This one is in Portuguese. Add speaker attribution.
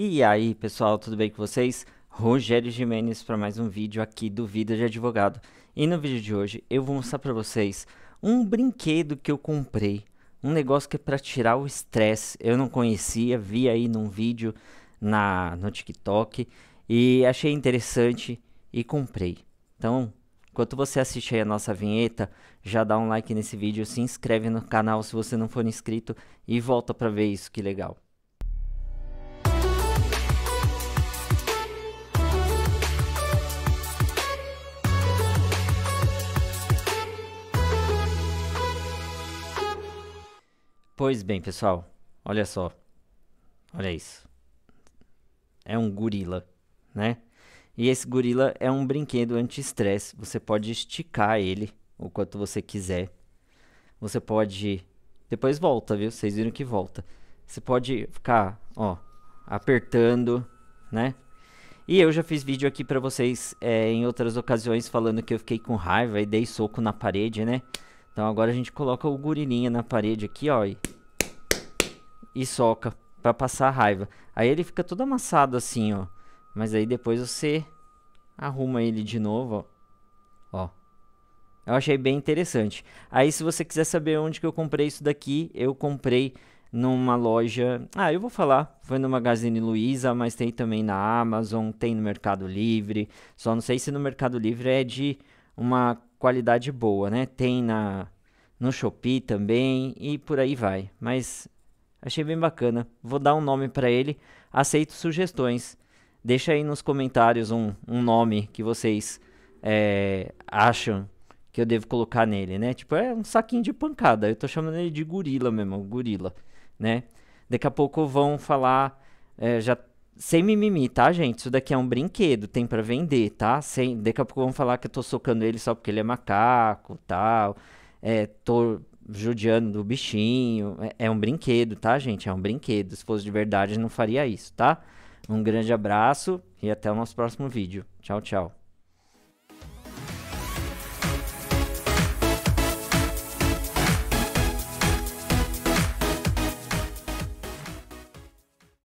Speaker 1: E aí, pessoal, tudo bem com vocês? Rogério Jimenez para mais um vídeo aqui do Vida de Advogado. E no vídeo de hoje eu vou mostrar para vocês um brinquedo que eu comprei, um negócio que é para tirar o estresse. Eu não conhecia, vi aí num vídeo na no TikTok e achei interessante e comprei. Então, enquanto você assiste aí a nossa vinheta, já dá um like nesse vídeo, se inscreve no canal se você não for inscrito e volta para ver isso, que legal. Pois bem, pessoal, olha só. Olha isso. É um gorila, né? E esse gorila é um brinquedo anti-estresse. Você pode esticar ele o quanto você quiser. Você pode. Depois volta, viu? Vocês viram que volta. Você pode ficar, ó, apertando, né? E eu já fiz vídeo aqui para vocês é, em outras ocasiões falando que eu fiquei com raiva e dei soco na parede, né? Então agora a gente coloca o gorilinha na parede aqui, ó, e, e soca para passar a raiva. Aí ele fica todo amassado assim, ó. Mas aí depois você arruma ele de novo, ó. ó. Eu achei bem interessante. Aí se você quiser saber onde que eu comprei isso daqui, eu comprei numa loja. Ah, eu vou falar. Foi no Magazine Luiza, mas tem também na Amazon, tem no Mercado Livre. Só não sei se no Mercado Livre é de uma qualidade boa, né? Tem na no Shopee também e por aí vai. Mas achei bem bacana. Vou dar um nome para ele. Aceito sugestões. Deixa aí nos comentários um, um nome que vocês é, acham que eu devo colocar nele, né? Tipo, é um saquinho de pancada. Eu tô chamando ele de gorila mesmo, gorila, né? Daqui a pouco vão falar, é, já sem mimimi, tá, gente? Isso daqui é um brinquedo, tem para vender, tá? Sem, daqui a pouco vão falar que eu tô socando ele só porque ele é macaco, tal. É, tô judiando do bichinho. É, é um brinquedo, tá, gente? É um brinquedo. Se fosse de verdade, não faria isso, tá? Um grande abraço e até o nosso próximo vídeo. Tchau, tchau.